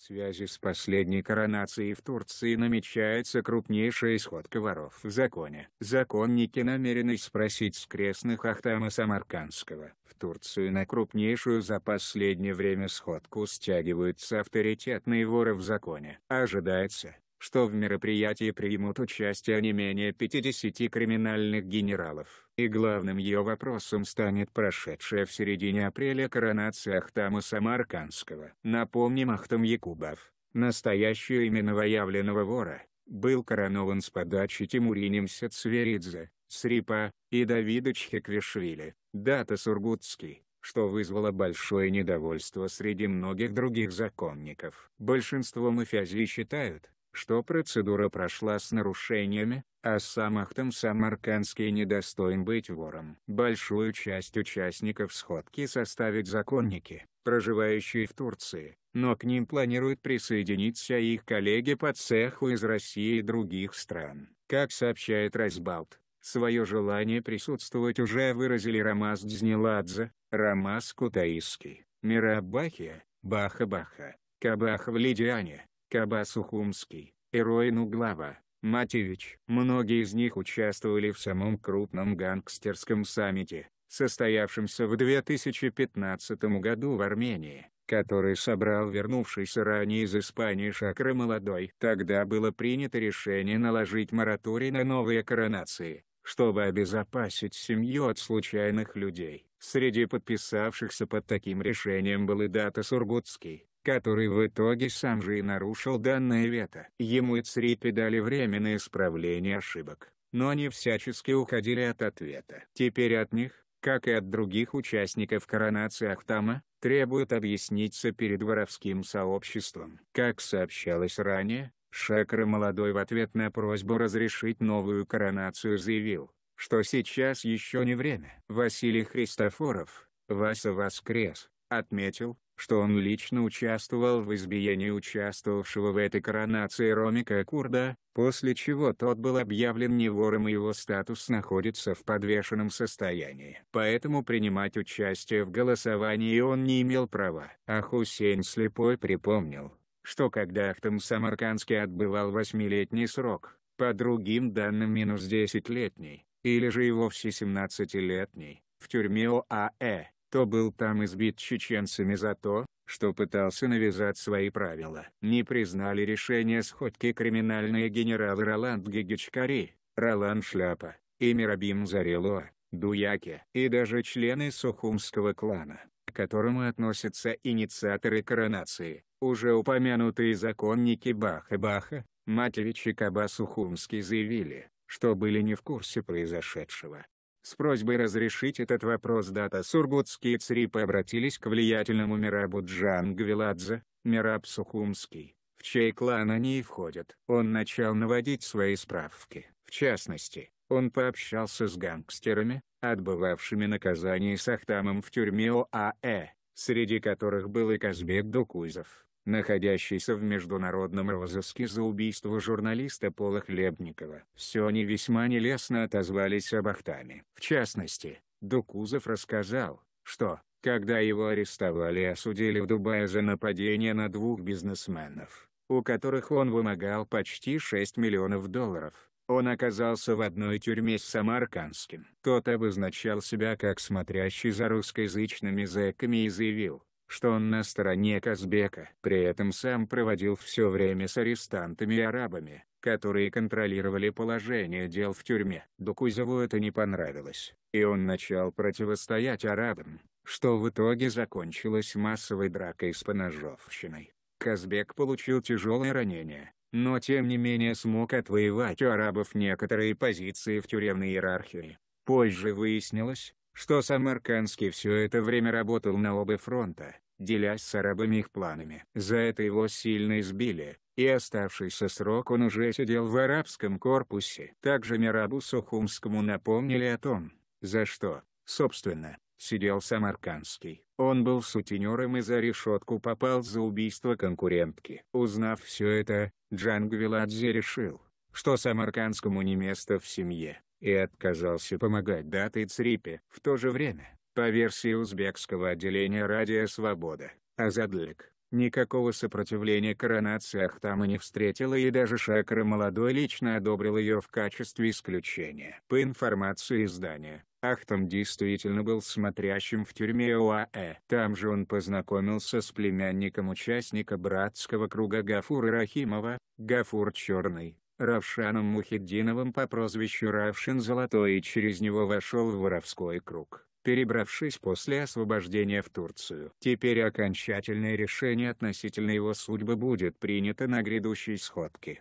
В связи с последней коронацией в Турции намечается крупнейшая сходка воров в законе. Законники намерены спросить с крестных Ахтама Самаркандского. В Турцию на крупнейшую за последнее время сходку стягиваются авторитетные воры в законе. Ожидается, что в мероприятии примут участие не менее 50 криминальных генералов. И главным ее вопросом станет прошедшая в середине апреля коронация Ахтама Самаркандского. Напомним Ахтам Якубов, настоящее имя новоявленного вора, был коронован с подачи Тимуринимся Сецверидзе, Срипа и Давида Чхеквишвили, дата Сургутский что вызвало большое недовольство среди многих других законников. Большинство мафиази считают, что процедура прошла с нарушениями, а сам Ахтам Самаркандский недостоин быть вором. Большую часть участников сходки составят законники, проживающие в Турции, но к ним планируют присоединиться их коллеги по цеху из России и других стран. Как сообщает Райсбалт, свое желание присутствовать уже выразили Рамаз Дзнеладзе, Рамаз Кутаиский, Мирабахия, Баха-Баха, Кабах в Лидиане, Кабасухумский, Ухумский, Эрой Матевич. Многие из них участвовали в самом крупном гангстерском саммите, состоявшемся в 2015 году в Армении, который собрал вернувшийся ранее из Испании Шакра Молодой. Тогда было принято решение наложить мораторий на новые коронации, чтобы обезопасить семью от случайных людей. Среди подписавшихся под таким решением был и Дата Сургутский, который в итоге сам же и нарушил данное вето. Ему и Црипи дали время на исправление ошибок, но они всячески уходили от ответа. Теперь от них, как и от других участников коронации Ахтама, требуют объясниться перед воровским сообществом. Как сообщалось ранее, Шакра Молодой в ответ на просьбу разрешить новую коронацию заявил, что сейчас еще не время. Василий Христофоров, Вася воскрес, отметил, что он лично участвовал в избиении участвовавшего в этой коронации Ромика Курда, после чего тот был объявлен не вором и его статус находится в подвешенном состоянии. Поэтому принимать участие в голосовании он не имел права. А Хусейн Слепой припомнил, что когда Ахтам Самаркандский отбывал восьмилетний срок, по другим данным минус 10-летний, или же его вовсе 17-летний, в тюрьме ОАЭ, кто был там избит чеченцами за то, что пытался навязать свои правила. Не признали решение сходки криминальные генералы Роланд Гигичкари, Ролан Шляпа, и Мирабим Зарело, Дуяки, и даже члены Сухумского клана, к которому относятся инициаторы коронации, уже упомянутые законники Баха-Баха, Матевич и Каба Сухумский заявили, что были не в курсе произошедшего, с просьбой разрешить этот вопрос дата сургутские црипы обратились к влиятельному Мирабу Джангвиладзе, Мираб Сухумский, в чей клан они и входят. Он начал наводить свои справки. В частности, он пообщался с гангстерами, отбывавшими наказание с Ахтамом в тюрьме ОАЭ, среди которых был и Казбек Дукузов находящийся в международном розыске за убийство журналиста Пола Хлебникова. Все они весьма нелестно отозвались об Ахтаме. В частности, Дукузов рассказал, что, когда его арестовали и осудили в Дубае за нападение на двух бизнесменов, у которых он вымогал почти 6 миллионов долларов, он оказался в одной тюрьме с самаркандским. Тот обозначал себя как смотрящий за русскоязычными зэками и заявил, что он на стороне Казбека, при этом сам проводил все время с арестантами и арабами, которые контролировали положение дел в тюрьме. Докузеву это не понравилось, и он начал противостоять арабам, что в итоге закончилось массовой дракой с поножовщиной. Казбек получил тяжелое ранение, но тем не менее смог отвоевать у арабов некоторые позиции в тюремной иерархии. Позже выяснилось, что Самаркандский все это время работал на оба фронта, делясь с арабами их планами. За это его сильно избили, и оставшийся срок он уже сидел в арабском корпусе. Также Мирабу Сухумскому напомнили о том, за что, собственно, сидел Самаркандский. Он был сутенером и за решетку попал за убийство конкурентки. Узнав все это, Джангвиладзе решил, что Самаркандскому не место в семье и отказался помогать датой ЦРИПе. В то же время, по версии узбекского отделения «Радио Свобода», Азадлик, никакого сопротивления коронации Ахтама не встретила и даже Шакра Молодой лично одобрил ее в качестве исключения. По информации издания, Ахтам действительно был смотрящим в тюрьме ОАЭ. Там же он познакомился с племянником участника братского круга Гафура Рахимова, Гафур Черный, Равшаном Мухиддиновым по прозвищу Равшин Золотой и через него вошел в воровской круг, перебравшись после освобождения в Турцию. Теперь окончательное решение относительно его судьбы будет принято на грядущей сходке.